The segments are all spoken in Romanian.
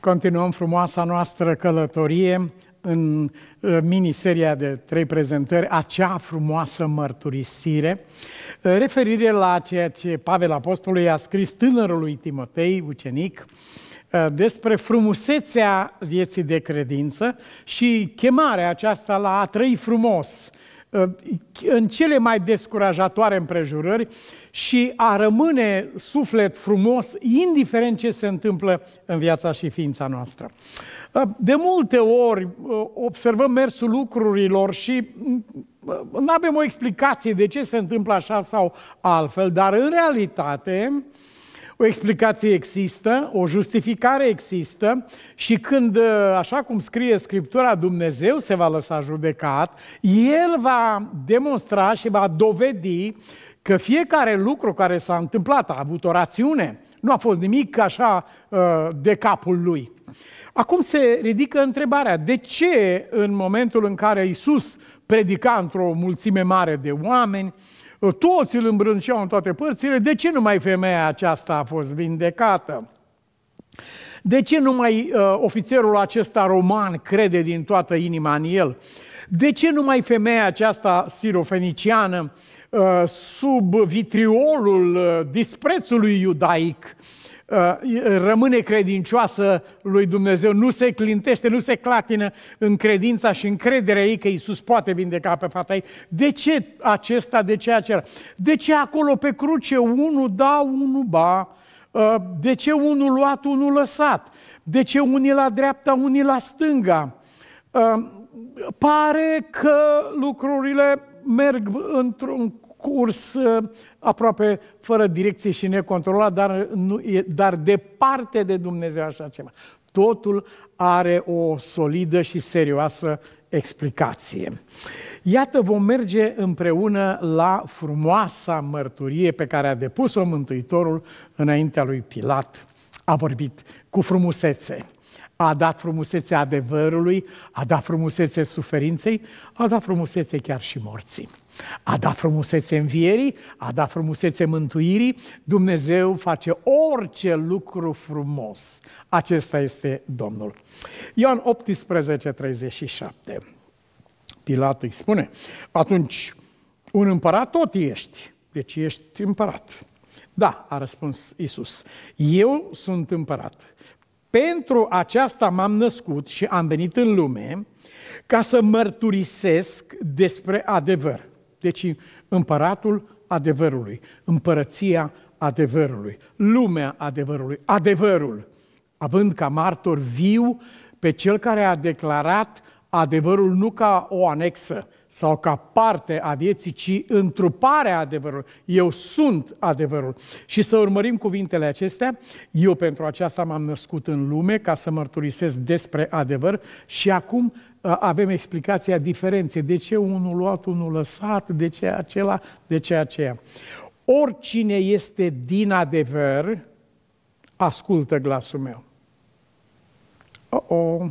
Continuăm frumoasa noastră călătorie în uh, miniseria de trei prezentări, acea frumoasă mărturisire, uh, referire la ceea ce Pavel Apostolul a scris tânărului Timotei, ucenic, uh, despre frumusețea vieții de credință și chemarea aceasta la a trăi frumos Ă, în cele mai descurajatoare împrejurări și a rămâne suflet frumos, indiferent ce se întâmplă în viața și ființa noastră. Ă, de multe ori ă, observăm mersul lucrurilor și nu avem o explicație de ce se întâmplă așa sau altfel, dar în realitate o explicație există, o justificare există și când, ă, așa cum scrie Scriptura, Dumnezeu se va lăsa judecat, El va demonstra și va dovedi că fiecare lucru care s-a întâmplat a avut o rațiune, nu a fost nimic așa ă, de capul lui. Acum se ridică întrebarea, de ce în momentul în care Isus predica într-o mulțime mare de oameni, Uh, toți îl îmbrânceau în toate părțile, de ce numai femeia aceasta a fost vindecată? De ce numai uh, ofițerul acesta roman crede din toată inima în el? De ce numai femeia aceasta sirofeniciană, uh, sub vitriolul uh, disprețului iudaic, uh, Uh, rămâne credincioasă lui Dumnezeu, nu se clintește, nu se clatină în credința și încrederea ei că Iisus poate vindeca pe fata ei. De ce acesta, de ce acela? De ce acolo pe cruce unul da, unul ba? Uh, de ce unul luat, unul lăsat? De ce unii la dreapta, unii la stânga? Uh, pare că lucrurile merg într-un curs aproape fără direcție și necontrolat, dar, nu, e, dar departe de Dumnezeu așa ceva. Totul are o solidă și serioasă explicație. Iată, vom merge împreună la frumoasa mărturie pe care a depus-o Mântuitorul înaintea lui Pilat. A vorbit cu frumusețe a dat frumusețe adevărului, a dat frumusețe suferinței, a dat frumusețe chiar și morții. A dat frumusețe învierii, a dat frumusețe mântuirii, Dumnezeu face orice lucru frumos. Acesta este Domnul. Ioan 18, 37. Pilat îi spune, atunci un împărat tot ești, deci ești împărat. Da, a răspuns Isus. Eu sunt împărat. Pentru aceasta m-am născut și am venit în lume ca să mărturisesc despre adevăr. Deci împăratul adevărului, împărăția adevărului, lumea adevărului, adevărul, având ca martor viu pe cel care a declarat adevărul nu ca o anexă, sau ca parte a vieții, ci întruparea adevărului. Eu sunt adevărul. Și să urmărim cuvintele acestea. Eu pentru aceasta m-am născut în lume ca să mărturisesc despre adevăr și acum uh, avem explicația diferenței. De ce unul luat, unul lăsat, de ce acela, de ce aceea. Oricine este din adevăr, ascultă glasul meu. Oh, oh.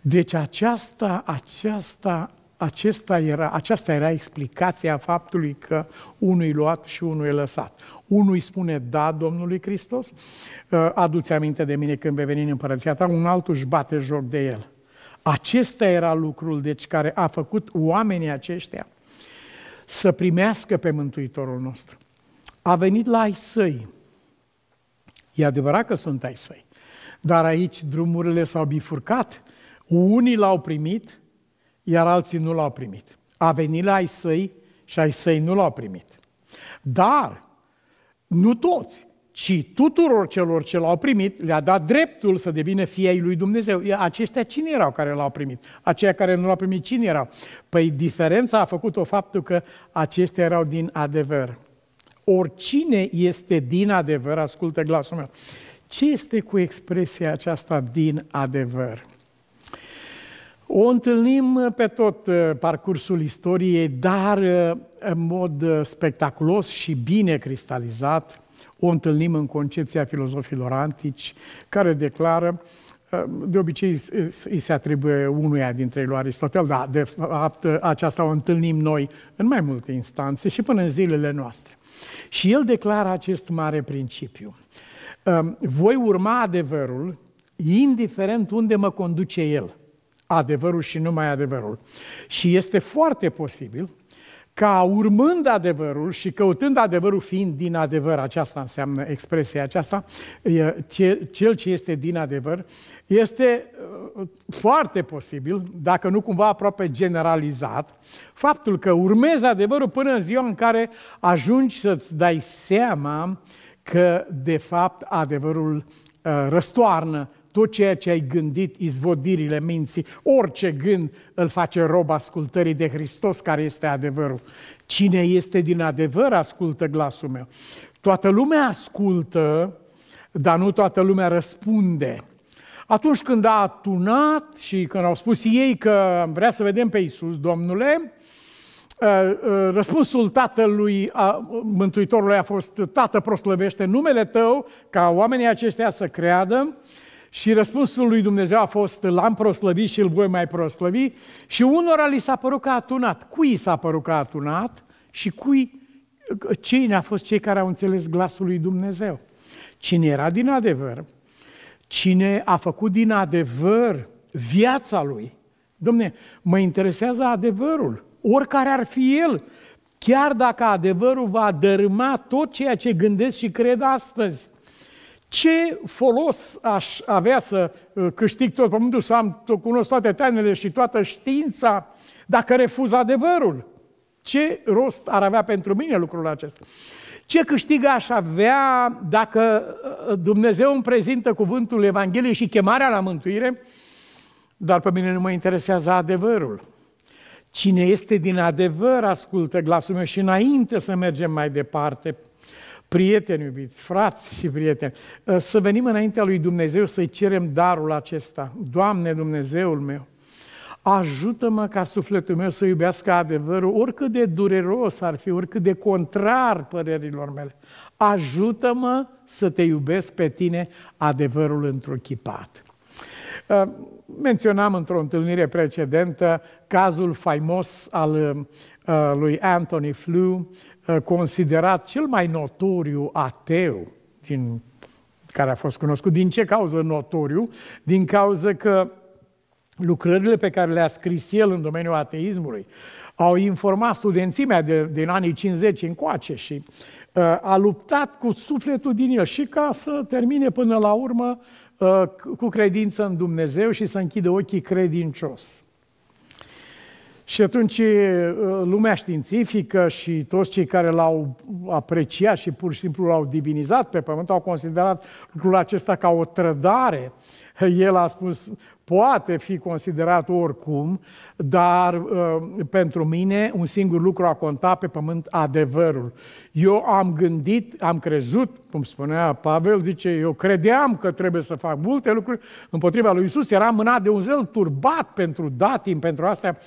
Deci aceasta, aceasta, acesta era, aceasta era explicația faptului că unul e luat și unul e lăsat. Unul îi spune da Domnului Hristos, ă, aduți aminte de mine când vei veni în împărăția ta, un altul își bate joc de el. Acesta era lucrul deci care a făcut oamenii aceștia să primească pe Mântuitorul nostru. A venit la ai săi. E adevărat că sunt ai săi. Dar aici drumurile s-au bifurcat. Unii l-au primit, iar alții nu l-au primit. A venit la ai săi și ai săi nu l-au primit. Dar, nu toți, ci tuturor celor ce l-au primit, le-a dat dreptul să devină fii ai lui Dumnezeu. Aceștia cine erau care l-au primit? Aceia care nu l-au primit, cine erau? Păi diferența a făcut-o faptul că aceștia erau din adevăr. Oricine este din adevăr, ascultă glasul meu. Ce este cu expresia aceasta din adevăr? O întâlnim uh, pe tot uh, parcursul istoriei, dar uh, în mod spectaculos și bine cristalizat, o întâlnim în concepția filozofilor antici, care declară de obicei îi se atribuie unuia dintre ei lui Aristotel, dar de fapt aceasta o întâlnim noi în mai multe instanțe și până în zilele noastre. Și el declară acest mare principiu. Voi urma adevărul, indiferent unde mă conduce el – adevărul și numai adevărul. Și este foarte posibil ca urmând adevărul și căutând adevărul fiind din adevăr, aceasta înseamnă expresia aceasta, cel ce este din adevăr, este uh, foarte posibil, dacă nu cumva aproape generalizat, faptul că urmezi adevărul până în ziua în care ajungi să-ți dai seama că, de fapt, adevărul uh, răstoarnă tot ceea ce ai gândit, izvodirile minții, orice gând îl face rob ascultării de Hristos care este adevărul. Cine este din adevăr ascultă glasul meu. Toată lumea ascultă, dar nu toată lumea răspunde. Atunci când a atunat și când au spus ei că vrea să vedem pe Iisus, Domnule, ă, ă, răspunsul tatălui, a, mântuitorului a fost, Tată, proslăvește numele tău, ca oamenii aceștia să creadă și răspunsul lui Dumnezeu a fost, l-am proslăvit și îl voi mai proslăvi. Și unora li s-a părut că a tunat. Cui s-a părut că a tunat și cui, cine a fost cei care au înțeles glasul lui Dumnezeu? Cine era din adevăr? Cine a făcut din adevăr viața lui? Domne, mă interesează adevărul, oricare ar fi el, chiar dacă adevărul va dărâma tot ceea ce gândesc și cred astăzi ce folos aș avea să uh, câștig tot pământul, să am, să cunosc toate tainele și toată știința, dacă refuz adevărul? Ce rost ar avea pentru mine lucrul acesta? Ce câștigă aș avea dacă uh, Dumnezeu îmi prezintă cuvântul Evangheliei și chemarea la mântuire, dar pe mine nu mă interesează adevărul? Cine este din adevăr ascultă glasul meu și înainte să mergem mai departe, prieteni iubiți, frați și prieteni, ă, să venim înaintea lui Dumnezeu să-i cerem darul acesta. Doamne Dumnezeul meu, ajută-mă ca sufletul meu să iubească adevărul, oricât de dureros ar fi, oricât de contrar părerilor mele. Ajută-mă să te iubesc pe tine adevărul chipat. Ă, menționam într-o întâlnire precedentă cazul faimos al ă, lui Anthony Flew, Uh, considerat cel mai notoriu ateu din, care a fost cunoscut. Din ce cauză notoriu? Din cauză că lucrările pe care le-a scris el în domeniul ateismului au informat studențimea de, din anii 50 încoace și uh, a luptat cu sufletul din el și ca să termine până la urmă uh, cu credință în Dumnezeu și să închidă ochii credincios. Și atunci lumea științifică și toți cei care l-au apreciat și pur și simplu l-au divinizat pe pământ au considerat lucrul acesta ca o trădare. El a spus, poate fi considerat oricum, dar uh, pentru mine un singur lucru a contat pe pământ adevărul. Eu am gândit, am crezut, cum spunea Pavel, zice, eu credeam că trebuie să fac multe lucruri împotriva lui Isus, era mânat de un zel turbat pentru datim, pentru astea,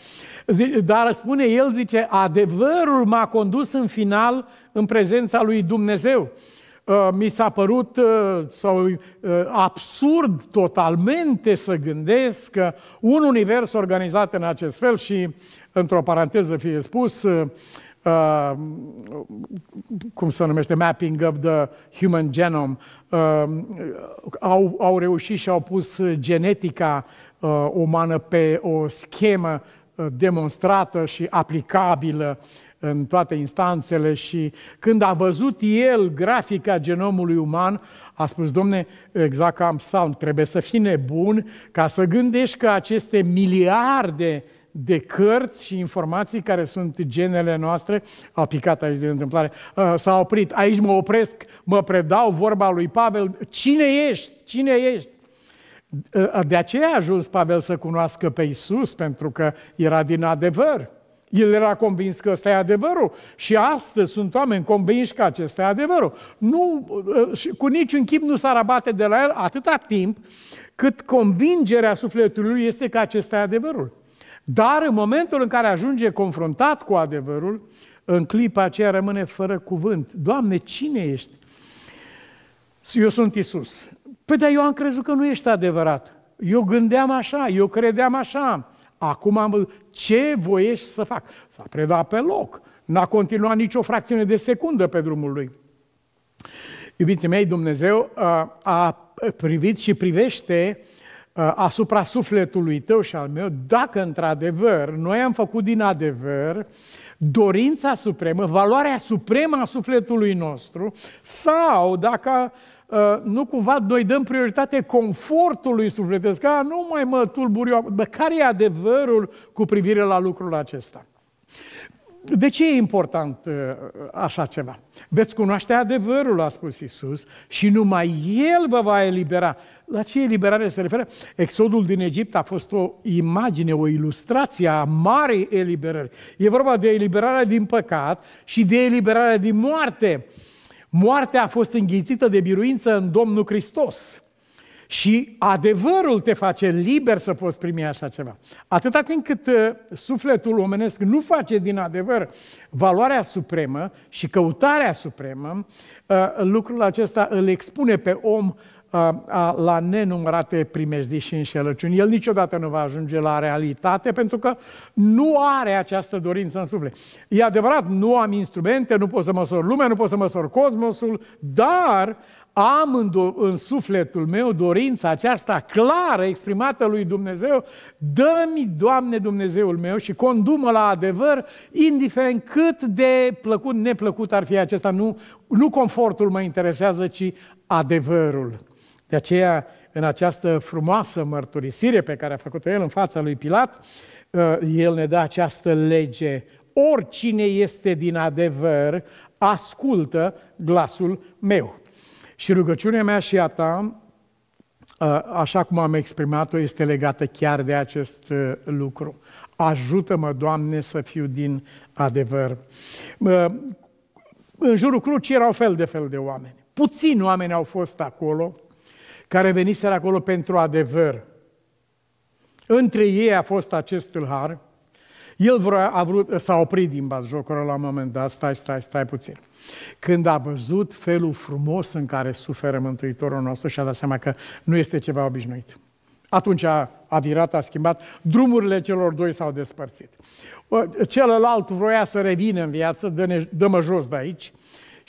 dar spune el, zice, adevărul m-a condus în final în prezența lui Dumnezeu. Uh, mi s-a părut uh, sau uh, absurd totalmente să gândesc că un univers organizat în acest fel și, într-o paranteză fie spus, Uh, cum se numește, Mapping of the Human Genome, uh, au, au reușit și au pus genetica uh, umană pe o schemă demonstrată și aplicabilă uh, în toate instanțele și când a văzut el grafica genomului uman, a spus, domne, exact ca am psalm, trebuie să fii nebun ca să gândești că aceste miliarde de cărți și informații care sunt genele noastre, a picat aici din întâmplare, uh, s-a oprit, aici mă opresc, mă predau vorba lui Pavel, cine ești, cine ești? Uh, de aceea a ajuns Pavel să cunoască pe Isus, pentru că era din adevăr. El era convins că ăsta e adevărul și astăzi sunt oameni convinși că acesta e adevărul. Nu, ă, cu niciun chip nu s-ar abate de la el atâta timp cât convingerea sufletului este că acesta e adevărul. Dar în momentul în care ajunge confruntat cu adevărul, în clipa aceea rămâne fără cuvânt. Doamne, cine ești? Eu sunt Isus. Păi dar eu am crezut că nu ești adevărat. Eu gândeam așa, eu credeam așa. Acum am ce voiești să fac? S-a predat pe loc. N-a continuat nicio fracțiune de secundă pe drumul lui. Iubiții mei, Dumnezeu uh, a privit și privește uh, asupra sufletului tău și al meu, dacă într-adevăr noi am făcut din adevăr dorința supremă, valoarea supremă a sufletului nostru, sau dacă Uh, nu cumva noi dăm prioritate confortului sufletesc. A, nu mai mă tulbur eu. Bă, care e adevărul cu privire la lucrul acesta? De ce e important uh, așa ceva? Veți cunoaște adevărul, a spus Isus, și numai El vă va elibera. La ce eliberare se referă? Exodul din Egipt a fost o imagine, o ilustrație a marei eliberări. E vorba de eliberarea din păcat și de eliberarea din moarte. Uh, Moartea a fost înghițită de biruință în Domnul Hristos. Și adevărul te face liber să poți primi așa ceva. Atâta timp cât uh, sufletul omenesc nu face din adevăr valoarea supremă și căutarea supremă, uh, lucrul acesta îl expune pe om la nenumărate primejdii și înșelăciuni. El niciodată nu va ajunge la realitate pentru că nu are această dorință în suflet. E adevărat, nu am instrumente, nu pot să măsor lumea, nu pot să măsor cosmosul, dar am în, do- în sufletul meu dorința aceasta clară, exprimată lui Dumnezeu, dă-mi, Doamne Dumnezeul meu, și condumă la adevăr, indiferent cât de plăcut, neplăcut ar fi acesta, nu, nu confortul mă interesează, ci adevărul. De aceea, în această frumoasă mărturisire pe care a făcut-o el în fața lui Pilat, uh, el ne dă această lege. Oricine este din adevăr, ascultă glasul meu. Și rugăciunea mea și a ta, uh, așa cum am exprimat-o, este legată chiar de acest uh, lucru. Ajută-mă, Doamne, să fiu din adevăr. În jurul crucii erau fel de fel de oameni. Puțini oameni au fost acolo care veniseră acolo pentru adevăr. Între ei a fost acest tâlhar, el vrea, a vrut, s-a oprit din batjocură la un moment dat, stai, stai, stai puțin. Când a văzut felul frumos în care suferă Mântuitorul nostru și a dat seama că nu este ceva obișnuit. Atunci a, a virat, a schimbat, drumurile celor doi s-au despărțit. Celălalt vroia să revină în viață, dă-ne, dă-mă jos de aici,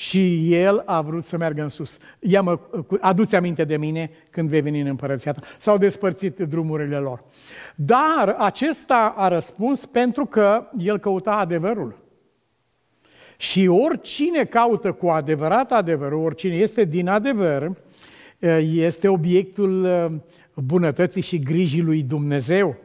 și el a vrut să meargă în sus. Ia-mă, aduți aminte de mine când vei veni în împărăția ta. S-au despărțit drumurile lor. Dar acesta a răspuns pentru că el căuta adevărul. Și oricine caută cu adevărat adevărul, oricine este din adevăr, este obiectul bunătății și grijii lui Dumnezeu.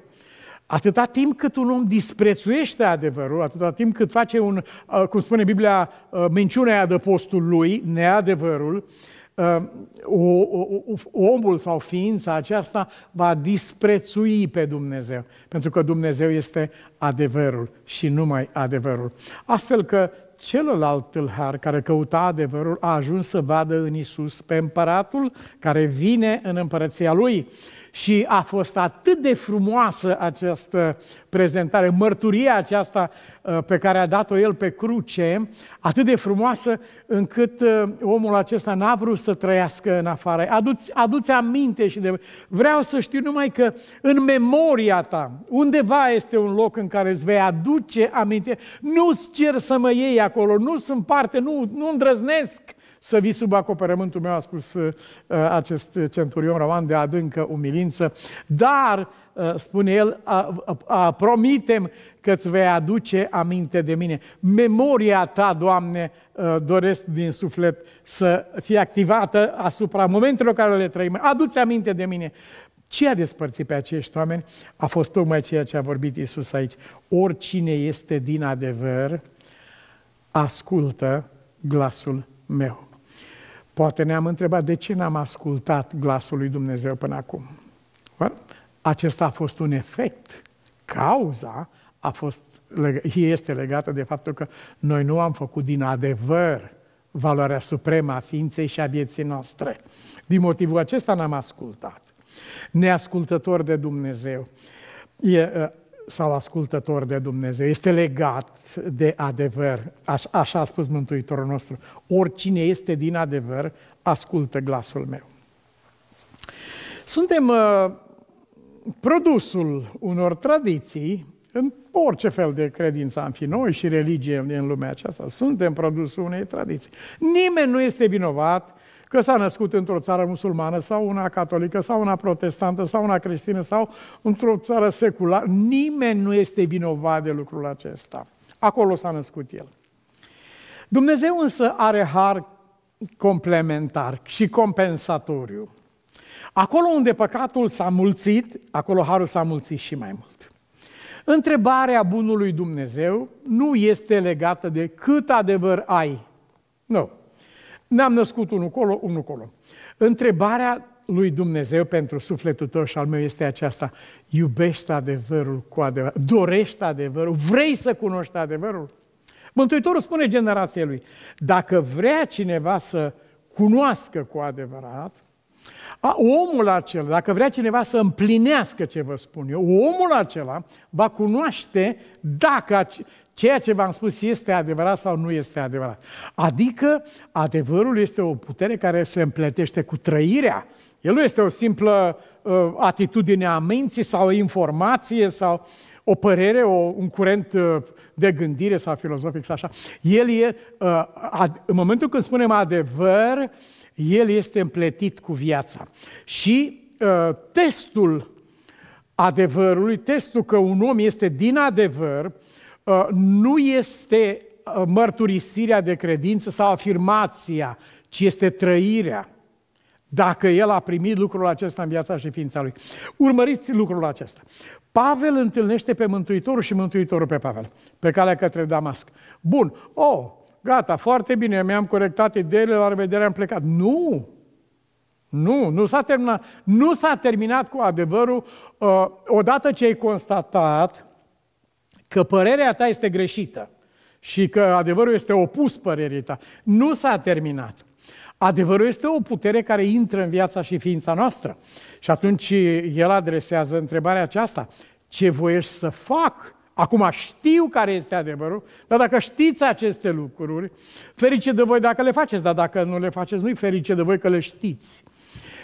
Atâta timp cât un om disprețuiește adevărul, atâta timp cât face un, uh, cum spune Biblia, uh, minciunea adăpostul lui, neadevărul, uh, o, o, omul sau ființa aceasta va disprețui pe Dumnezeu, pentru că Dumnezeu este adevărul și numai adevărul. Astfel că celălalt tâlhar care căuta adevărul a ajuns să vadă în Isus pe împăratul care vine în împărăția lui. Și a fost atât de frumoasă această prezentare, mărturia aceasta uh, pe care a dat-o el pe cruce, atât de frumoasă încât uh, omul acesta n-a vrut să trăiască în afară. Aduți, aduți aminte și de... Vreau să știu numai că în memoria ta, undeva este un loc în care îți vei aduce aminte. Nu-ți cer să mă iei acolo, nu sunt parte, nu, nu îndrăznesc să vii sub acoperământul meu, a spus uh, acest centurion roman de adâncă umilință, dar, uh, spune el, a, a, a, promitem că îți vei aduce aminte de mine. Memoria ta, Doamne, uh, doresc din suflet să fie activată asupra momentelor care le trăim. Aduți aminte de mine. Ce a despărțit pe acești oameni a fost tocmai ceea ce a vorbit Isus aici. Oricine este din adevăr, ascultă glasul meu. Poate ne-am întrebat de ce n-am ascultat glasul lui Dumnezeu până acum. Acesta a fost un efect. Cauza a fost, este legată de faptul că noi nu am făcut din adevăr valoarea supremă a ființei și a vieții noastre. Din motivul acesta n-am ascultat. Neascultător de Dumnezeu. E, ă, sau ascultător de Dumnezeu, este legat de adevăr. Așa a spus Mântuitorul nostru. Oricine este din adevăr, ascultă glasul meu. Suntem uh, produsul unor tradiții, în orice fel de credință am fi noi și religie în lumea aceasta, suntem produsul unei tradiții. Nimeni nu este vinovat Că s-a născut într-o țară musulmană sau una catolică sau una protestantă sau una creștină sau într-o țară seculară, nimeni nu este vinovat de lucrul acesta. Acolo s-a născut el. Dumnezeu însă are har complementar și compensatoriu. Acolo unde păcatul s-a mulțit, acolo harul s-a mulțit și mai mult. Întrebarea bunului Dumnezeu nu este legată de cât adevăr ai. Nu. N-am născut unul colo, unul colo. Întrebarea lui Dumnezeu pentru sufletul tău și al meu este aceasta. Iubești adevărul cu adevărat, dorești adevărul, vrei să cunoști adevărul? Mântuitorul spune generației lui, dacă vrea cineva să cunoască cu adevărat, a, omul acela, dacă vrea cineva să împlinească ce vă spun eu, omul acela va cunoaște dacă Ceea ce v-am spus este adevărat sau nu este adevărat. Adică adevărul este o putere care se împletește cu trăirea. El nu este o simplă uh, atitudine a minții sau informație sau o părere, o, un curent uh, de gândire sau filozofic sau așa. El e, uh, ad, în momentul când spunem adevăr, el este împletit cu viața. Și uh, testul adevărului, testul că un om este din adevăr, uh, Uh, nu este uh, mărturisirea de credință sau afirmația, ci este trăirea. Dacă el a primit lucrul acesta în viața și ființa lui. Urmăriți lucrul acesta. Pavel întâlnește pe Mântuitorul și Mântuitorul pe Pavel, pe calea către Damasc. Bun, oh, gata, foarte bine, mi-am corectat ideile, la revedere, am plecat. Nu! Nu, nu s-a terminat, nu s-a terminat cu adevărul. Uh, odată ce ai constatat că părerea ta este greșită și că adevărul este opus părerii ta. Nu s-a terminat. Adevărul este o putere care intră în viața și ființa noastră. Și atunci el adresează întrebarea aceasta. Ce voiești să fac? Acum știu care este adevărul, dar dacă știți aceste lucruri, ferice de voi dacă le faceți, dar dacă nu le faceți, nu-i ferice de voi că le știți.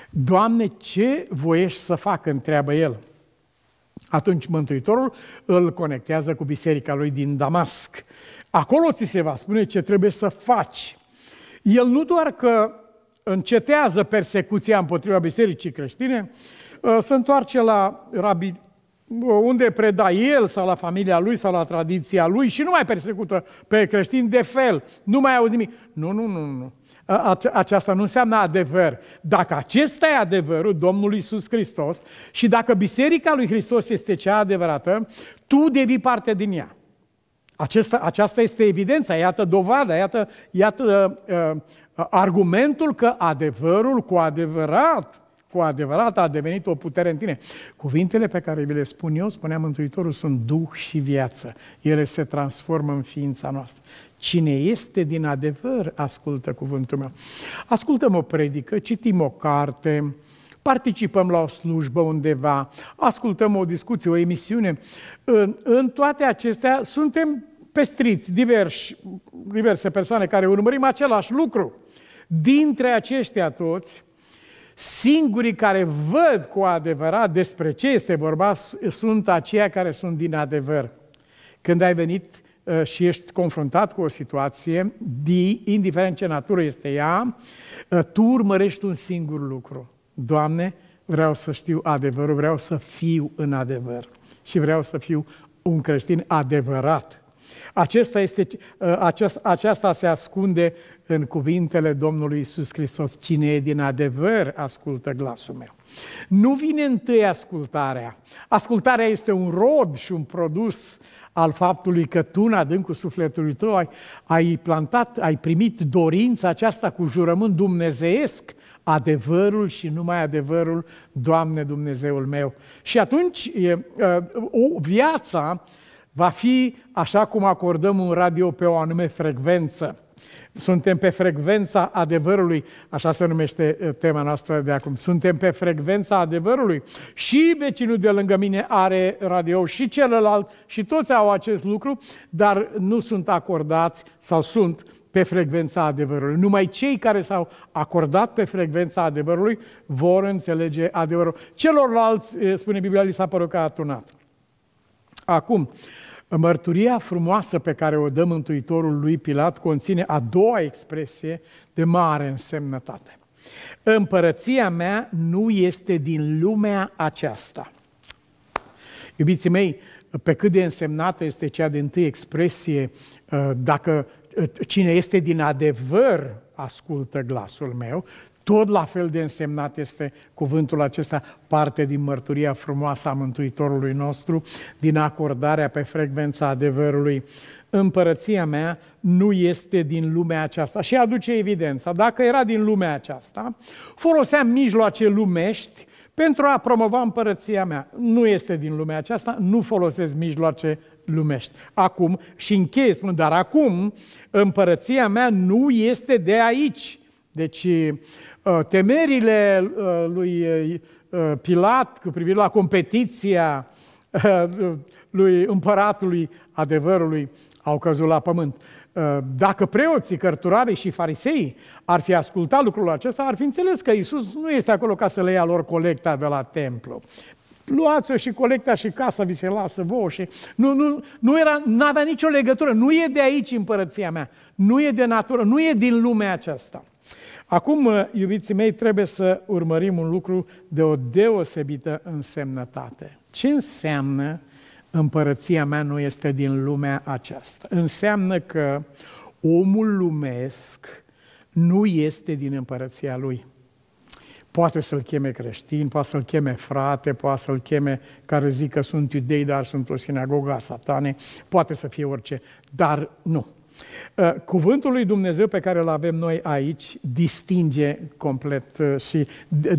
Doamne, ce voiești să fac? întreabă el. Atunci Mântuitorul îl conectează cu biserica lui din Damasc. Acolo ți se va spune ce trebuie să faci. El nu doar că încetează persecuția împotriva bisericii creștine, uh, se întoarce la rabi uh, unde preda el sau la familia lui sau la tradiția lui și nu mai persecută pe creștini de fel, nu mai auzi nimic. Nu, nu, nu, nu aceasta nu înseamnă adevăr. Dacă acesta e adevărul Domnului Isus Hristos și dacă Biserica lui Hristos este cea adevărată, tu devii parte din ea. Acesta, aceasta este evidența, iată dovada, iată, iată uh, uh, argumentul că adevărul cu adevărat, cu adevărat a devenit o putere în tine. Cuvintele pe care vi le spun eu, spunea Mântuitorul, sunt duh și viață. Ele se transformă în ființa noastră. Cine este din adevăr, ascultă cuvântul meu. Ascultăm o predică, citim o carte, participăm la o slujbă undeva, ascultăm o discuție, o emisiune. În, în toate acestea suntem pestriți, diversi, diverse persoane care urmărim același lucru. Dintre aceștia toți, singurii care văd cu adevărat despre ce este vorba sunt aceia care sunt din adevăr. Când ai venit Eh, și ești confruntat cu o situație, de indiferent ce natură este ea, eh, tu urmărești un singur lucru. Doamne, vreau să știu adevărul, vreau să fiu în adevăr și vreau să fiu un creștin adevărat. Acesta este, uh, aceasta se ascunde în cuvintele Domnului Isus Hristos. Cine e din adevăr, ascultă glasul meu. Nu vine întâi ascultarea. Ascultarea este un rod și un produs al faptului că tu, în adâncul sufletului tău, ai, ai plantat, ai primit dorința aceasta cu jurământ Dumnezeesc, adevărul și numai adevărul, Doamne Dumnezeul meu. Și atunci, uh, o viața va fi așa cum acordăm un radio pe o anume frecvență. Suntem pe frecvența adevărului, așa se numește uh, tema noastră de acum. Suntem pe frecvența adevărului. Și vecinul de lângă mine are radio și celălalt și toți au acest lucru, dar nu sunt acordați sau sunt pe frecvența adevărului. Numai cei care s-au acordat pe frecvența adevărului vor înțelege adevărul. Celorlalți, uh, spune Biblia, li s-a părut că a tunat. Acum, Mărturia frumoasă pe care o dă Mântuitorul lui Pilat conține a doua expresie de mare însemnătate. Împărăția mea nu este din lumea aceasta. Iubiții mei, pe cât de însemnată este cea de întâi expresie, ă, dacă ă, cine este din adevăr ascultă glasul meu, tot la fel de însemnat este cuvântul acesta, parte din mărturia frumoasă a Mântuitorului nostru, din acordarea pe frecvența adevărului. Împărăția mea nu este din lumea aceasta. Și aduce evidența. Dacă era din lumea aceasta, foloseam mijloace lumești pentru a promova împărăția mea. Nu este din lumea aceasta, nu folosesc mijloace lumești. Acum, și închei, spun, dar acum împărăția mea nu este de aici. Deci Uh, temerile uh, lui uh, Pilat cu privire la competiția lui împăratului adevărului au căzut la pământ. Dacă preoții, cărturarii și farisei ar fi ascultat lucrul acesta, ar fi înțeles că Isus nu este acolo ca să le ia lor colecta de la templu. Luați-o și colecta și casa vi se lasă vouă și... Nu, nu, nu era, avea nicio legătură. Nu e de aici împărăția mea. Nu e de natură. Nu e din lumea aceasta. Acum, uh, iubiții mei, trebuie să urmărim un lucru de o deosebită însemnătate. Ce înseamnă împărăția mea nu este din lumea aceasta? Înseamnă că omul lumesc nu este din împărăția lui. Poate să-l cheme creștin, poate să-l cheme frate, poate să-l cheme care zic că sunt iudei, dar sunt o sinagoga satane, poate să fie orice, dar nu. Uh, cuvântul lui Dumnezeu pe care îl avem noi aici distinge complet uh, și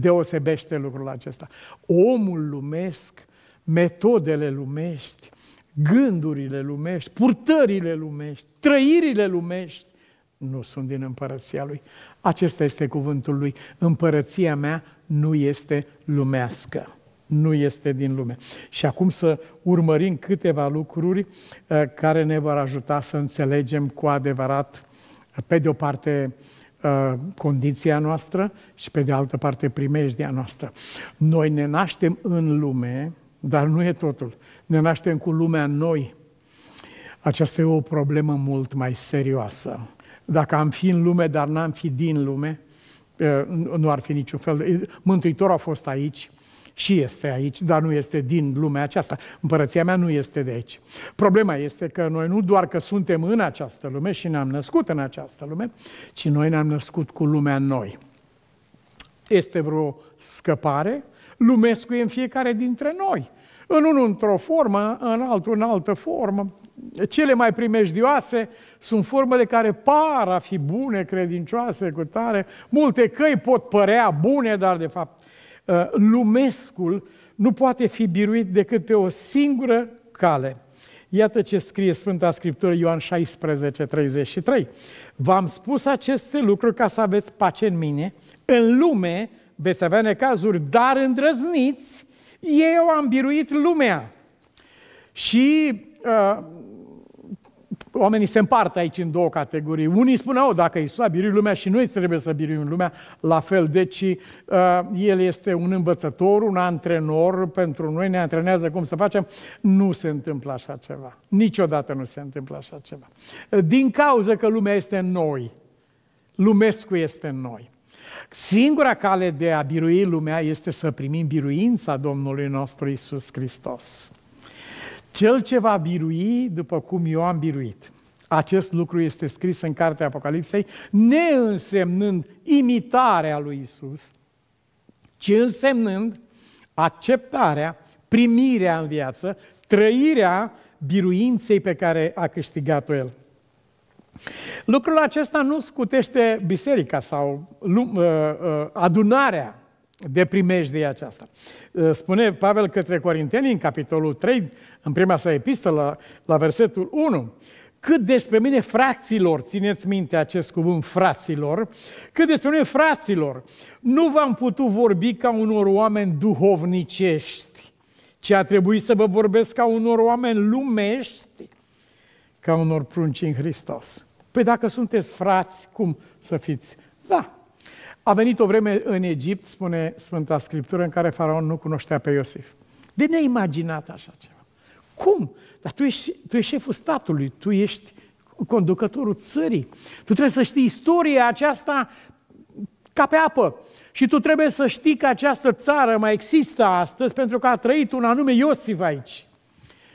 deosebește lucrul acesta. Omul lumesc, metodele lumești, gândurile lumești, purtările lumești, trăirile lumești, nu sunt din împărăția lui. Acesta este cuvântul lui. Împărăția mea nu este lumească nu este din lume. Și acum să urmărim câteva lucruri uh, care ne vor ajuta să înțelegem cu adevărat, uh, pe de o parte, uh, condiția noastră și pe de altă parte primejdia noastră. Noi ne naștem în lume, dar nu e totul. Ne naștem cu lumea în noi. Aceasta e o problemă mult mai serioasă. Dacă am fi în lume, dar n-am fi din lume, nu ar fi niciun fel. De... Mântuitorul a fost aici, și este aici, dar nu este din lumea aceasta. Împărăția mea nu este de aici. Problema este că noi nu doar că suntem în această lume și ne-am născut în această lume, ci noi ne-am născut cu lumea noi. Este vreo scăpare? Lumescu e în fiecare dintre noi. În unul într-o formă, în altul în altă formă. Cele mai primejdioase sunt formele care par a fi bune, credincioase, cu tare. Multe căi pot părea bune, dar de fapt Uh, lumescul nu poate fi biruit decât pe o singură cale. Iată ce scrie Sfânta Scriptură Ioan 16, 33. V-am spus aceste lucruri ca să aveți pace în mine. În lume veți avea necazuri, dar îndrăzniți, eu am biruit lumea. Și uh, oamenii se împart aici în două categorii. Unii spun: spuneau, dacă Iisus a biruit lumea și noi trebuie să biruim lumea, la fel. Deci uh, El este un învățător, un antrenor pentru noi, ne antrenează cum să facem. Nu se întâmplă așa ceva. Niciodată nu se întâmplă așa ceva. Din cauza că lumea este în noi. Lumescu este în noi. Singura cale de a birui lumea este să primim biruința Domnului nostru Isus Hristos. Cel ce va birui după cum eu am biruit. Acest lucru este scris în cartea Apocalipsei, neînsemnând imitarea lui Isus, ci însemnând acceptarea, primirea în viață, trăirea biruinței pe care a câștigat-o el. Lucrul acesta nu scutește biserica sau uh, uh, adunarea de primejdia aceasta. Uh, spune Pavel către Corinteni în capitolul 3, în prima sa epistolă, la versetul 1, cât despre mine, fraților, țineți minte acest cuvânt, fraților, cât despre mine, fraților, nu v-am putut vorbi ca unor oameni duhovnicești, ci a trebuit să vă vorbesc ca unor oameni lumești, ca unor prunci în Hristos. Păi dacă sunteți frați, cum să fiți? Da, a venit o vreme în Egipt, spune Sfânta Scriptură, în care faraon nu cunoștea pe Iosif. De neimaginat așa ceva. Cum? Dar tu ești, tu ești șeful statului, tu ești conducătorul țării. Tu trebuie să știi istoria aceasta ca pe apă. Și tu trebuie să știi că această țară mai există astăzi pentru că a trăit un anume Iosif aici.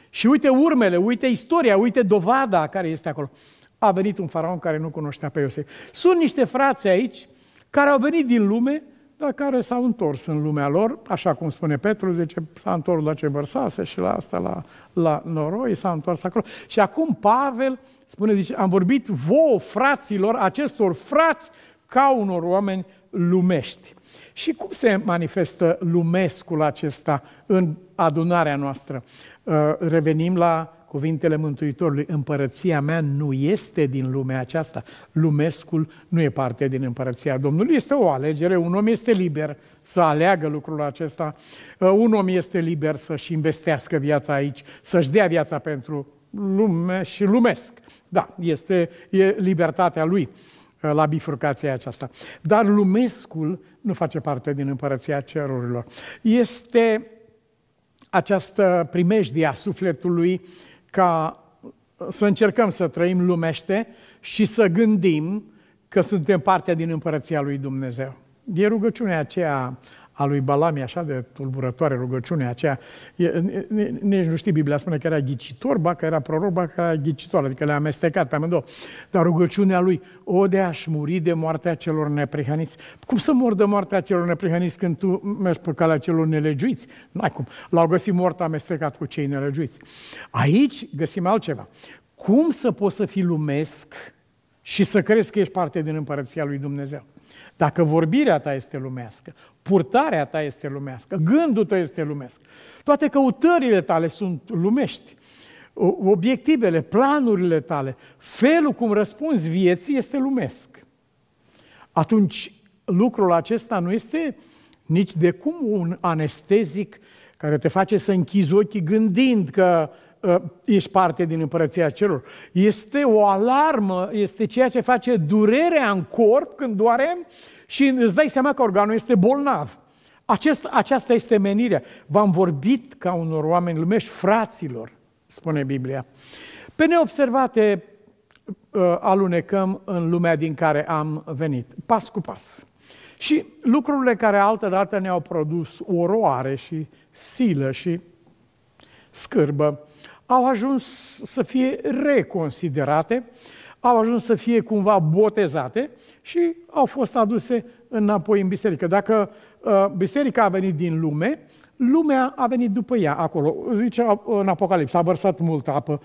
Și uite urmele, uite istoria, uite dovada care este acolo. A venit un faraon care nu cunoștea pe Iosif. Sunt niște frați aici care au venit din lume, dar care s-au întors în lumea lor, așa cum spune Petru, zice, s-a întors la ce vărsase și la asta, la, la noroi, s-a întors acolo. Și acum Pavel spune, zice, am vorbit vouă fraților, acestor frați, ca unor oameni lumești. Și cum se manifestă lumescul acesta în adunarea noastră? Uh, revenim la cuvintele Mântuitorului, împărăția mea nu este din lumea aceasta. Lumescul nu e parte din împărăția Domnului. Este o alegere, un om este liber să aleagă lucrul acesta, uh, un om este liber să-și investească viața aici, să-și dea viața pentru lume și lumesc. Da, este e libertatea lui uh, la bifurcația aceasta. Dar lumescul nu face parte din împărăția cerurilor. Este această primejdie a sufletului ca să încercăm să trăim lumește și să gândim că suntem partea din împărăția lui Dumnezeu. E rugăciunea aceea a lui Balam e așa de tulburătoare rugăciunea aceea. nici nu știi, Biblia spune că era ghicitor, ba că era proroc, ba că era ghicitor, adică le-a amestecat pe amândouă. Dar rugăciunea lui, o de aș muri de moartea celor neprihăniți. Cum să mor de moartea celor neprihăniți când tu mergi pe calea celor nelegiuiți? N-ai cum. L-au găsit mort amestecat cu cei nelegiuiți. Aici găsim altceva. Cum să poți să fii lumesc și să crezi că ești parte din împărăția lui Dumnezeu? Dacă vorbirea ta este lumească, purtarea ta este lumească, gândul tău este lumesc, toate căutările tale sunt lumești, obiectivele, planurile tale, felul cum răspunzi vieții este lumesc. Atunci lucrul acesta nu este nici de cum un anestezic care te face să închizi ochii gândind că uh, Uh, ești parte din împărăția celor. Este o alarmă, este ceea ce face durerea în corp când doarem și îți dai seama că organul este bolnav. Acest, aceasta este menirea. V-am vorbit ca unor oameni lumești, fraților, spune Biblia. Pe neobservate uh, alunecăm în lumea din care am venit, pas cu pas. Și lucrurile care altădată ne-au produs oroare și silă și scârbă, au ajuns să fie reconsiderate, au ajuns să fie cumva botezate și au fost aduse înapoi în biserică. Dacă uh, biserica a venit din lume, lumea a venit după ea acolo. Zice uh, în Apocalips, a vărsat multă apă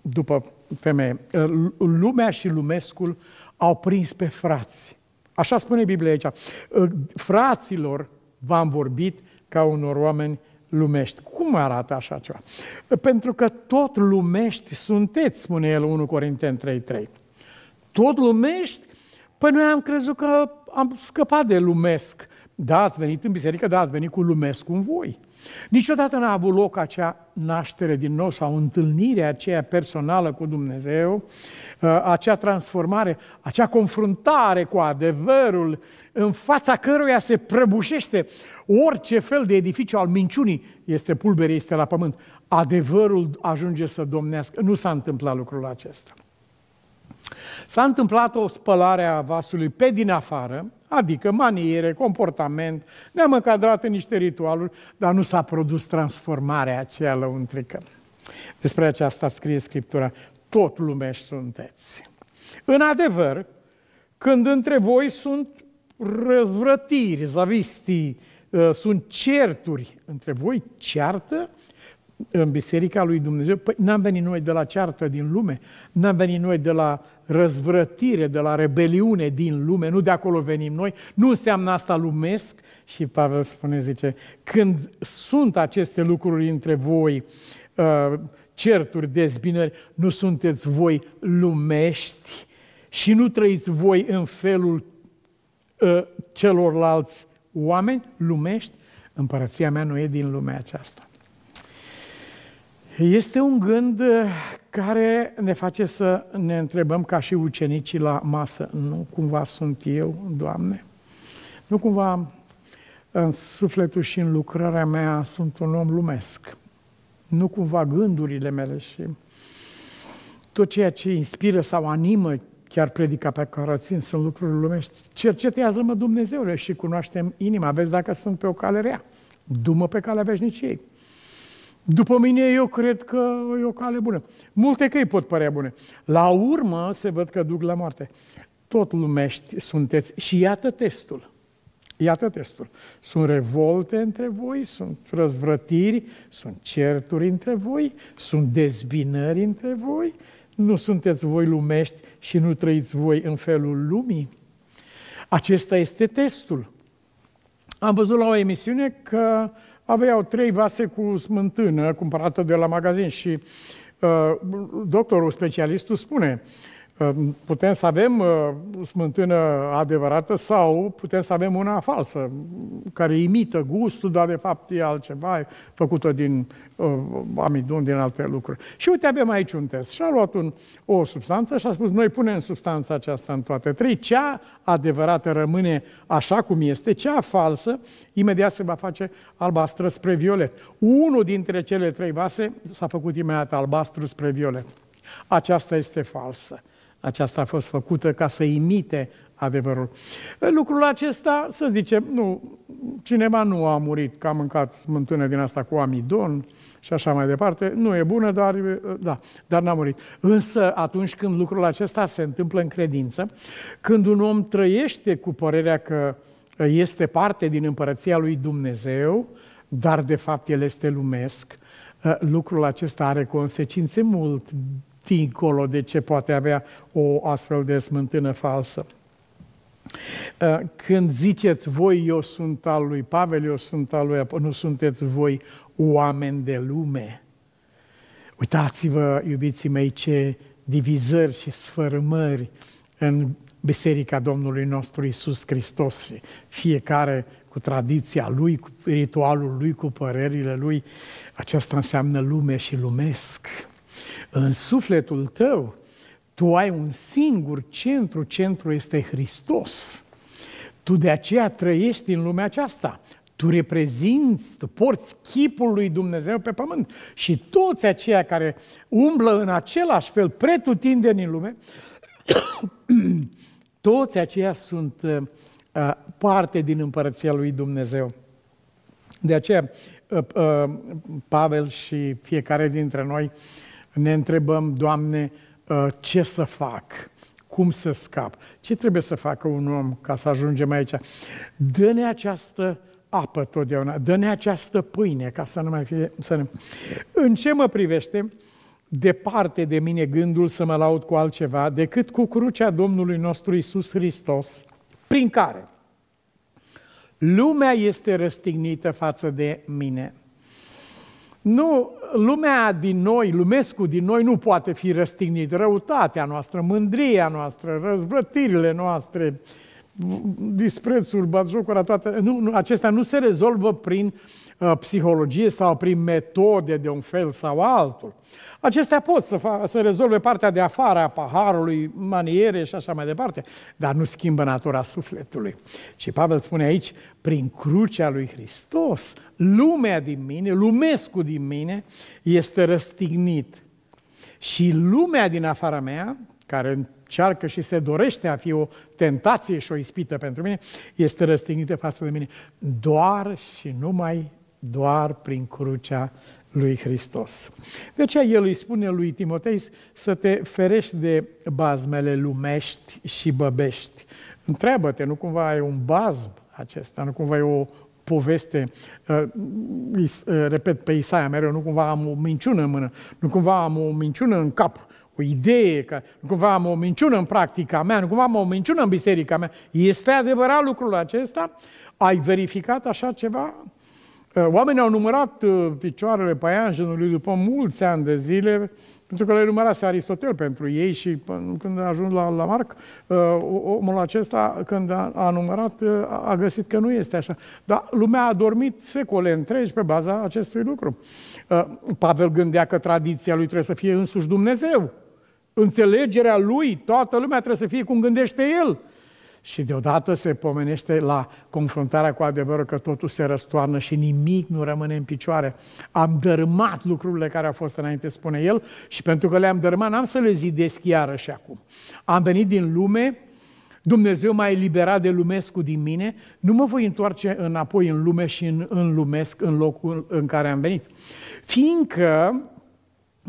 după femeie. Uh, lumea și lumescul au prins pe frați. Așa spune Biblia aici. Uh, fraților v-am vorbit ca unor oameni lumești. Cum arată așa ceva? Pentru că tot lumești sunteți, spune el 1 Corinteni 3.3. Tot lumești? Păi noi am crezut că am scăpat de lumesc. Da, ați venit în biserică, da, ați venit cu lumesc în voi. Niciodată n-a avut loc acea naștere din nou sau întâlnirea aceea personală cu Dumnezeu, uh, acea transformare, acea confruntare cu adevărul în fața căruia se prăbușește orice fel de edificiu al minciunii, este pulbere, este la pământ. Adevărul ajunge să domnească. Nu s-a întâmplat lucrul acesta. S-a întâmplat o spălare a vasului pe din afară, adică maniere, comportament, ne-am încadrat în niște ritualuri, dar nu s-a produs transformarea aceea lăuntrică. Despre aceasta scrie Scriptura, tot lumești sunteți. În adevăr, când între voi sunt răzvrătiri, zavistii, ă, sunt certuri, între voi ceartă în biserica lui Dumnezeu, păi n-am venit noi de la ceartă din lume, n-am venit noi de la răzvrătire, de la rebeliune din lume, nu de acolo venim noi, nu înseamnă asta lumesc. Și Pavel spune, zice, când sunt aceste lucruri între voi, uh, certuri, dezbinări, nu sunteți voi lumești și nu trăiți voi în felul uh, celorlalți oameni lumești, împărăția mea nu e din lumea aceasta. Este un gând eh, care ne face să ne întrebăm ca și ucenicii la masă, nu cumva sunt eu, Doamne? Nu cumva în sufletul și în lucrarea mea sunt un om lumesc? Nu cumva gândurile mele și tot ceea ce inspiră sau animă chiar predica pe care o țin sunt lucruri lumești. Cercetează-mă Dumnezeule și cunoaștem inima, vezi dacă sunt pe o cale rea. Dumă pe calea veșniciei. După mine, eu cred că e o cale bună. Multe căi pot părea bune. La urmă se văd că duc la moarte. Tot lumești sunteți. Și iată testul. Iată testul. Sunt revolte între voi, sunt răzvrătiri, sunt certuri între voi, sunt dezbinări între voi. Nu sunteți voi lumești și nu trăiți voi în felul lumii. Acesta este testul. Am văzut la o emisiune că aveau trei vase cu smântână cumpărată de la magazin și uh, doctorul, specialistul, spune Putem să avem uh, smântână adevărată sau putem să avem una falsă, care imită gustul, dar de fapt e altceva, e făcută din uh, amidon, din alte lucruri. Și uite, avem aici un test. Și-a luat un, o substanță și a spus, noi punem substanța aceasta în toate trei. Cea adevărată rămâne așa cum este, cea falsă imediat se va face albastră spre violet. Unul dintre cele trei vase s-a făcut imediat albastru spre violet. Aceasta este falsă aceasta a fost făcută ca să imite adevărul. Lucrul acesta, să zicem, nu, cineva nu a murit, că a mâncat smântână din asta cu amidon și așa mai departe, nu e bună, dar, da, dar n-a murit. Însă atunci când lucrul acesta se întâmplă în credință, când un om trăiește cu părerea că este parte din împărăția lui Dumnezeu, dar de fapt el este lumesc, lucrul acesta are consecințe mult dincolo de ce poate avea o astfel de smântână falsă. Uh, când ziceți voi, eu sunt al lui Pavel, eu sunt al lui Apostol, nu sunteți voi oameni de lume. Uitați-vă, iubiții mei, ce divizări și sfărâmări în Biserica Domnului nostru Isus Hristos, fiecare cu tradiția lui, cu ritualul lui, cu părerile lui, aceasta înseamnă lume și lumesc în sufletul tău, tu ai un singur centru, centru este Hristos. Tu de aceea trăiești în lumea aceasta. Tu reprezinți, tu porți chipul lui Dumnezeu pe pământ. Și toți aceia care umblă în același fel, pretutindeni în lume, toți aceia sunt uh, uh, parte din împărăția lui Dumnezeu. De aceea, uh, Pavel și fiecare dintre noi uh, ne întrebăm, Doamne, ă, ce să fac? Cum să scap? Ce trebuie să facă un om ca să ajungem aici? Dă-ne această apă totdeauna, dă-ne această pâine ca să nu mai fie... Să ne... În ce mă privește, departe de mine gândul să mă laud cu altceva decât cu crucea Domnului nostru Isus Hristos, prin care lumea este răstignită față de mine. Nu lumea din noi, lumescul din noi nu poate fi răstignit. Răutatea noastră, mândria noastră, răzvrătirile noastre, disprețul, batjocura, toate, nu, nu, acestea nu se rezolvă prin uh, Uh, psihologie sau prin metode de un fel sau altul. Acestea pot să, fa- să rezolve partea de afară a paharului, maniere și așa mai departe, dar nu schimbă natura sufletului. Și Pavel spune aici, prin crucea lui Hristos, lumea din mine, lumescul din mine, este răstignit. Și lumea din afara mea, care încearcă și se dorește a fi o tentație și o ispită pentru mine, este răstignită față de mine doar și numai doar prin crucea lui Hristos. De aceea el îi spune lui Timotei să te ferești de bazmele lumești și băbești. Întreabă-te, nu cumva e un bazm acesta, nu cumva e o poveste, uh, uh, repet pe Isaia mereu, nu cumva am o minciună în mână, nu cumva am o minciună în cap, o idee, că nu cumva am o minciună în practica mea, nu cumva am o minciună în biserica mea. Este adevărat lucrul acesta? Ai verificat așa ceva? Oamenii au numărat uh, picioarele paianjenului după mulți ani de zile, pentru că le numărase Aristotel pentru ei și când a ajuns la, la Marc, uh, omul acesta, când a, a numărat, uh, a găsit că nu este așa. Dar lumea a dormit secole întregi pe baza acestui lucru. Pavel gândea că tradiția lui trebuie să fie însuși Dumnezeu. Înțelegerea lui, toată lumea trebuie să fie cum gândește el. Și deodată se pomenește la confruntarea cu adevărul că totul se răstoarnă și nimic nu rămâne în picioare. Am dărâmat lucrurile care au fost înainte, spune el, și pentru că le-am dărâmat, n-am să le zidesc iarăși acum. Am venit din lume, Dumnezeu m-a eliberat de lumescul din mine, nu mă voi întoarce înapoi în lume și în, în lumesc, în locul în care am venit. Fiindcă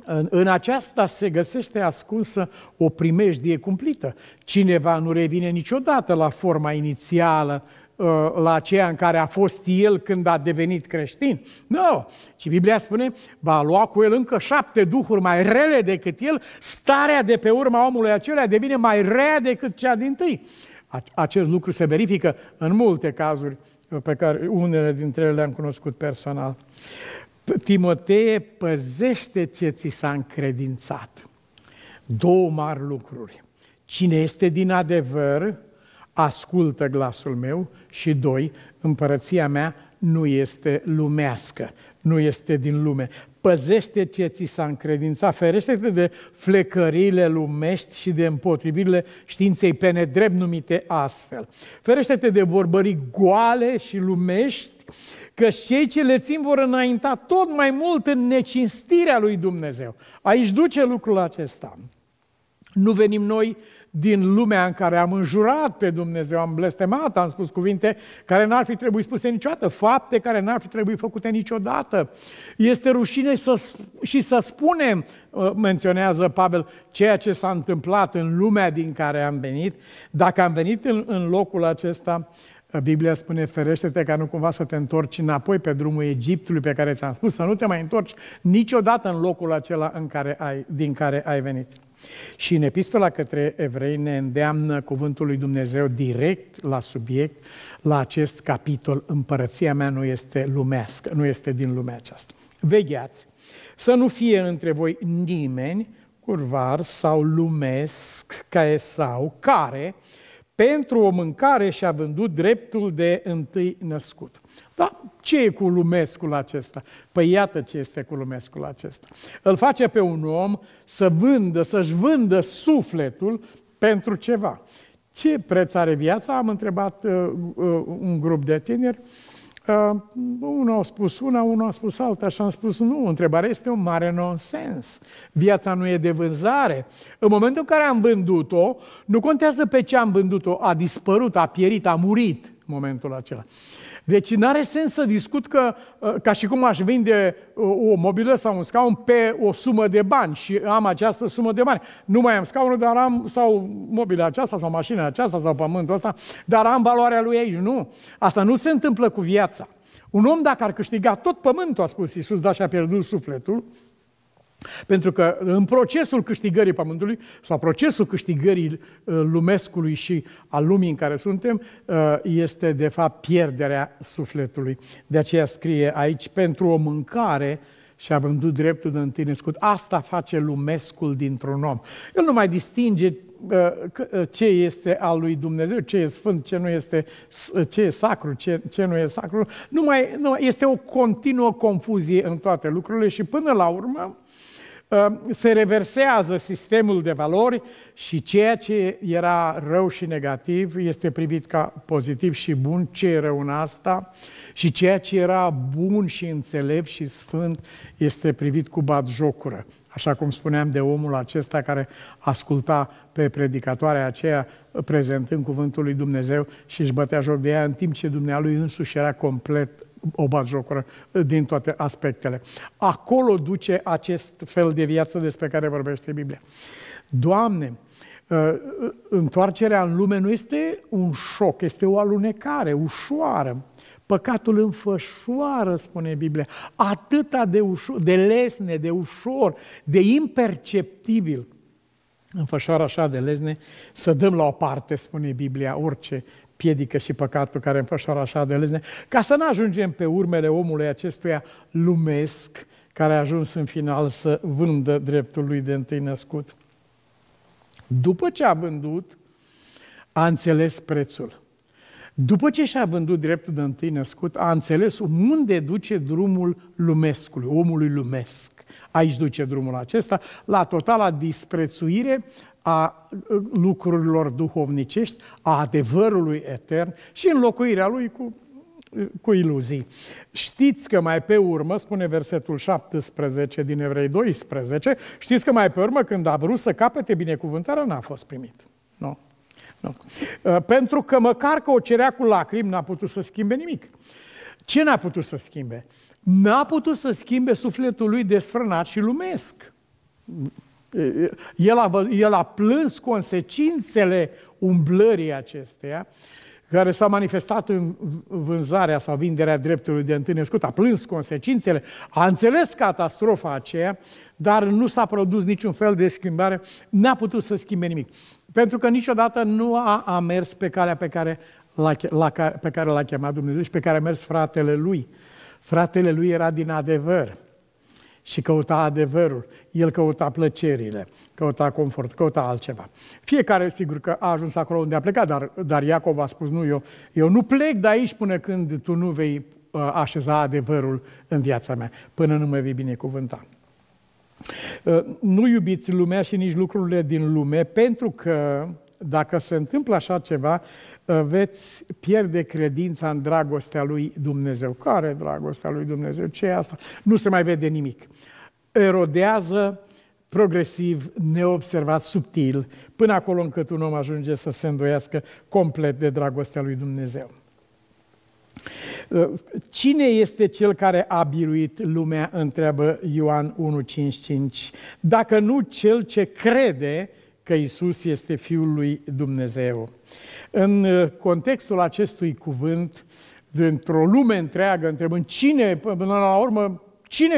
în, în aceasta se găsește ascunsă o primejdie cumplită. Cineva nu revine niciodată la forma inițială uh, la aceea în care a fost el când a devenit creștin. Nu, no. Și Biblia spune, va lua cu el încă șapte duhuri mai rele decât el, starea de pe urma omului acelea devine mai rea decât cea din tâi. Acest lucru se verifică în multe cazuri uh, pe care unele dintre ele le-am cunoscut personal. Timotee, păzește ce ți s-a încredințat. Două mari lucruri. Cine este din adevăr, ascultă glasul meu și doi, împărăția mea nu este lumească, nu este din lume. Păzește ce ți s-a încredințat, ferește-te de flecările lumești și de împotrivirile științei pe nedrept numite astfel. Ferește-te de vorbării goale și lumești, că cei ce le țin vor înainta tot mai mult în necinstirea lui Dumnezeu. Aici duce lucrul acesta. Nu venim noi din lumea în care am înjurat pe Dumnezeu, am blestemat, am spus cuvinte care n-ar fi trebuit spuse niciodată, fapte care n-ar fi trebuit făcute niciodată. Este rușine să, și să spunem, uh, menționează Pavel, ceea ce s-a întâmplat în lumea din care am venit, dacă am venit în, în locul acesta Biblia spune, ferește-te ca nu cumva să te întorci înapoi pe drumul Egiptului pe care ți-am spus, să nu te mai întorci niciodată în locul acela în care ai, din care ai venit. Și în epistola către evrei ne îndeamnă cuvântul lui Dumnezeu direct la subiect, la acest capitol, împărăția mea nu este lumească, nu este din lumea aceasta. Vegheați să nu fie între voi nimeni curvar sau lumesc, ca sau care pentru o mâncare și-a vândut dreptul de întâi născut. Dar ce e cu lumescul acesta? Păi iată ce este cu lumescul acesta. Îl face pe un om să vândă, să-și vândă sufletul pentru ceva. Ce preț are viața? Am întrebat uh, uh, un grup de tineri. Uh, Uh, unul a spus una, unul a spus alta și am spus nu. Întrebarea este un mare nonsens. Viața nu e de vânzare. În momentul în care am vândut-o, nu contează pe ce am vândut-o, a dispărut, a pierit, a murit momentul acela. Uh, deci nu are sens să discut că, uh, ca și cum aș vinde uh, o mobilă sau un scaun pe o sumă de bani și am această sumă de bani. Nu mai am scaunul, dar am sau mobila aceasta sau mașina aceasta sau pământul ăsta, dar am valoarea lui aici. Nu. Asta nu se întâmplă cu viața. Un om dacă ar câștiga tot pământul, a spus Iisus, dar și-a pierdut sufletul, pentru că în procesul câștigării pământului sau procesul câștigării uh, lumescului și a lumii în care suntem uh, este de fapt pierderea sufletului. De aceea scrie aici, pentru o mâncare și a vândut dreptul de născut. Asta face lumescul dintr-un om. El nu mai distinge uh, ce este al lui Dumnezeu, ce e sfânt, ce nu este, ce e sacru, ce, ce nu e sacru. Nu mai, nu, este o continuă confuzie în toate lucrurile și până la urmă, Ehm, se reversează sistemul de valori și ceea ce era rău și negativ este privit ca pozitiv și bun, ce e rău în asta, și ceea ce era bun și înțelept și sfânt este privit cu jocură. Așa cum spuneam de omul acesta care asculta pe predicatoarea aceea prezentând cuvântul lui Dumnezeu și își bătea joc de ea, în timp ce dumnealui însuși era complet o bagiocură eh, din toate aspectele. Acolo duce acest fel de viață despre care vorbește Biblia. Doamne, eh, întoarcerea în lume nu este un șoc, este o alunecare ușoară. Păcatul înfășoară, spune Biblia, atâta de, ușor, de lesne, de ușor, de imperceptibil. Înfășoară așa de lesne, să dăm la o parte, spune Biblia, orice piedică și păcatul care înfășoară așa de lezne, ca să nu ajungem pe urmele omului acestuia lumesc, care a ajuns în final să vândă dreptul lui de întâi născut. După ce a vândut, a înțeles prețul. După ce și-a vândut dreptul de întâi născut, a înțeles unde duce drumul lumescului, omului lumesc. Aici duce drumul acesta, la totala disprețuire a lucrurilor duhovnicești, a adevărului etern și înlocuirea lui cu, cu iluzii. Știți că mai pe urmă, spune versetul 17 din Evrei 12, știți că mai pe urmă, când a vrut să capete binecuvântarea, n-a fost primit. Nu. nu. Ă, pentru că măcar că o cerea cu lacrimi, n-a putut să schimbe nimic. Ce n-a putut să schimbe? N-a putut să schimbe sufletul lui desfrânat și lumesc el a, el a plâns consecințele umblării acesteia, care s-a manifestat în vânzarea sau vinderea dreptului de întâlnescut, a plâns consecințele, a înțeles catastrofa aceea, dar nu s-a produs niciun fel de schimbare, n-a putut să schimbe nimic. Pentru că niciodată nu a, a mers pe calea pe care la, la, pe care l-a chemat Dumnezeu și pe care a mers fratele lui. Fratele lui era din adevăr și căuta adevărul, el căuta plăcerile, căuta confort, căuta altceva. Fiecare, sigur că a ajuns acolo unde a plecat, dar, dar Iacov a spus, nu, eu, eu nu plec de aici până când tu nu vei uh, așeza adevărul în viața mea, până nu mă vei binecuvânta. Uh, nu iubiți lumea și nici lucrurile din lume, pentru că dacă se întâmplă așa ceva, uh, veți pierde credința în dragostea lui Dumnezeu. Care dragostea lui Dumnezeu? Ce e asta? Nu se mai vede nimic. Erodează progresiv, neobservat, subtil, până acolo încât un om ajunge să se îndoiască complet de dragostea lui Dumnezeu. Uh, cine este cel care a biruit lumea, întreabă Ioan 1,55, dacă nu cel ce crede că Isus este Fiul lui Dumnezeu. În uh, contextul acestui cuvânt, dintr o lume întreagă, întrebăm cine, până la urmă, cine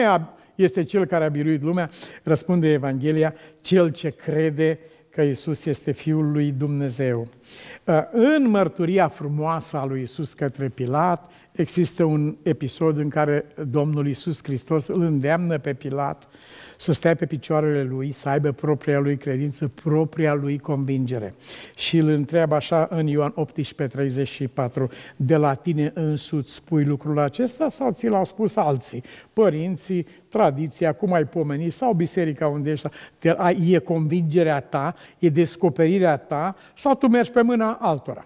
este cel care a biruit lumea, răspunde Evanghelia, cel ce crede că Isus este Fiul lui Dumnezeu. Uh, în mărturia frumoasă a lui Isus către Pilat, există un episod în care Domnul Isus Hristos îl îndeamnă pe Pilat să stea pe picioarele lui, să aibă propria lui credință, propria lui convingere. Și îl întreabă așa în Ioan 18, 34, de la tine însuți spui lucrul acesta sau ți l-au spus alții? Părinții, tradiția, cum ai pomenit sau biserica unde ești, e convingerea ta, e descoperirea ta, sau tu mergi pe mâna altora.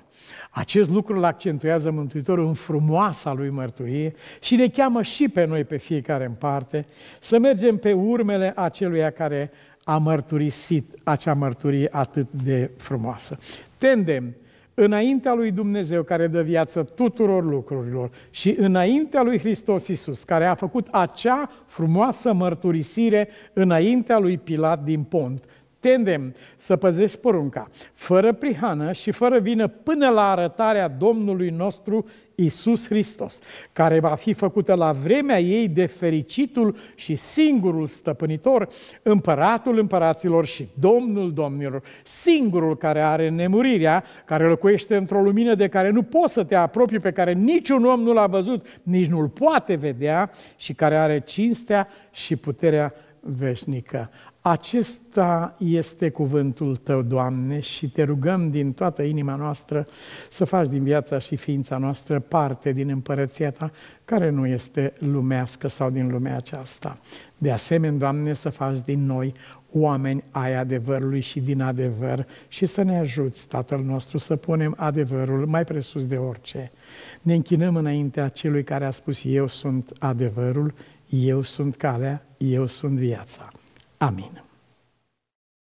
Acest lucru îl accentuează Mântuitorul în frumoasa lui mărturie și ne cheamă și pe noi pe fiecare în parte să mergem pe urmele aceluia care a mărturisit acea mărturie atât de frumoasă. Tendem înaintea lui Dumnezeu care dă viață tuturor lucrurilor și înaintea lui Hristos Isus care a făcut acea frumoasă mărturisire înaintea lui Pilat din Pont, tendem să păzești porunca, fără prihană și fără vină până la arătarea Domnului nostru Isus Hristos, care va fi făcută la vremea ei de fericitul și singurul stăpânitor, împăratul împăraților și domnul domnilor, singurul care are nemurirea, care locuiește într-o lumină de care nu poți să te apropii, pe care niciun om nu l-a văzut, nici nu-l poate vedea și care are cinstea și puterea veșnică. Acesta este cuvântul Tău, Doamne, și te rugăm din toată inima noastră să faci din viața și ființa noastră parte din împărăția Ta, care nu este lumească sau din lumea aceasta. De asemenea, Doamne, să faci din noi oameni ai adevărului și din adevăr și să ne ajuți, Tatăl nostru, să punem adevărul mai presus de orice. Ne închinăm înaintea celui care a spus, eu sunt adevărul, eu sunt calea, eu sunt viața. Amin.